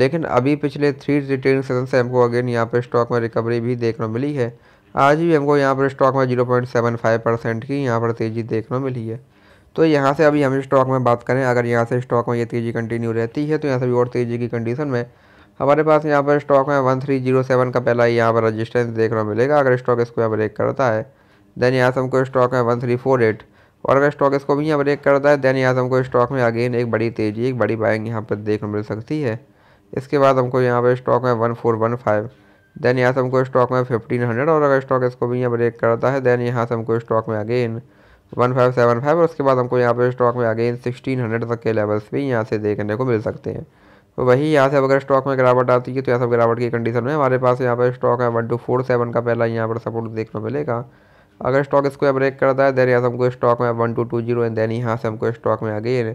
लेकिन अभी पिछले थ्री रिटेलिंग सेशन से हमको अगेन यहाँ पर स्टॉक में रिकवरी भी देखने मिली है आज भी हमको यहाँ पर स्टॉक में zero point seven five percent की यहाँ पर तेज़ी देखने मिली है तो यहाँ से अभी हम स्टॉक में बात करें अगर यहाँ से स्टॉक में ये तेज़ी कंटिन्यू रहती है तो यहाँ से भी और तेज़ी की कंडीशन में हमारे पास यहाँ पर स्टॉक में वन थ्री जीरो सेवन का पहला यहाँ पर रजिस्टेंस देखने मिलेगा अगर स्टॉक इसको यहाँ ब्रेक करता है देन यहाँ से हमको स्टॉक में वन थ्री फोर एट और अगर स्टॉक इसको भी यहाँ ब्रेक करता है देन यहाँ से हमको स्टॉक में अगेन एक बड़ी तेज़ी एक बड़ी बाइंग यहाँ पर देखने मिल सकती है इसके बाद हमको यहाँ पर स्टॉक में one four one five then यहाँ से हमको स्टॉक में फिफ्टीन हंड्रेड और अगर स्टॉक इसको भी यहाँ ब्रेक करता है देन यहाँ से हमको स्टॉक में again one five seven five और उसके बाद हमको यहाँ पर स्टॉक में अगेन सिक्सटीन हंड्रेड तक के लेवल्स भी यहाँ से देखने को मिल सकते हैं तो वही यहाँ से अगर स्टॉक में गिरावट आती है तो यहाँ सब गिरावट की कंडीशन में हमारे पास यहाँ पर स्टॉक है वन टू फोर सेवन का पहला यहाँ पर सपोर्ट देखने को मिलेगा अगर स्टॉक इसको ब्रेक करता है देन यहाँ से हमको स्टॉक में one two two zero and then यहाँ से हमको स्टॉक में अगेन